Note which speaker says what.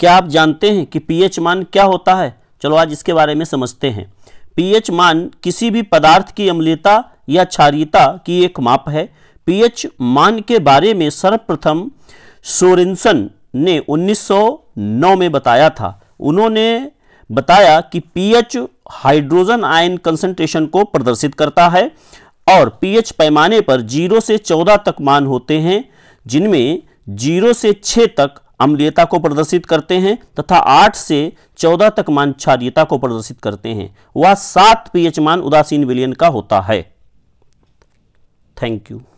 Speaker 1: क्या आप जानते हैं कि पीएच मान क्या होता है चलो आज इसके बारे में समझते हैं पीएच मान किसी भी पदार्थ की अम्लीयता या क्षारीयता की एक माप है पीएच मान के बारे में सर्वप्रथम सोरेंसन ने 1909 में बताया था उन्होंने बताया कि पीएच हाइड्रोजन आयन कंसंट्रेशन को प्रदर्शित करता है और पीएच पैमाने पर जीरो से चौदह तक मान होते हैं जिनमें जीरो से छः तक अम्लीयता को प्रदर्शित करते हैं तथा आठ से चौदह तक मान क्षारियता को प्रदर्शित करते हैं वह सात पीएच मान उदासीन विलयन का होता है थैंक यू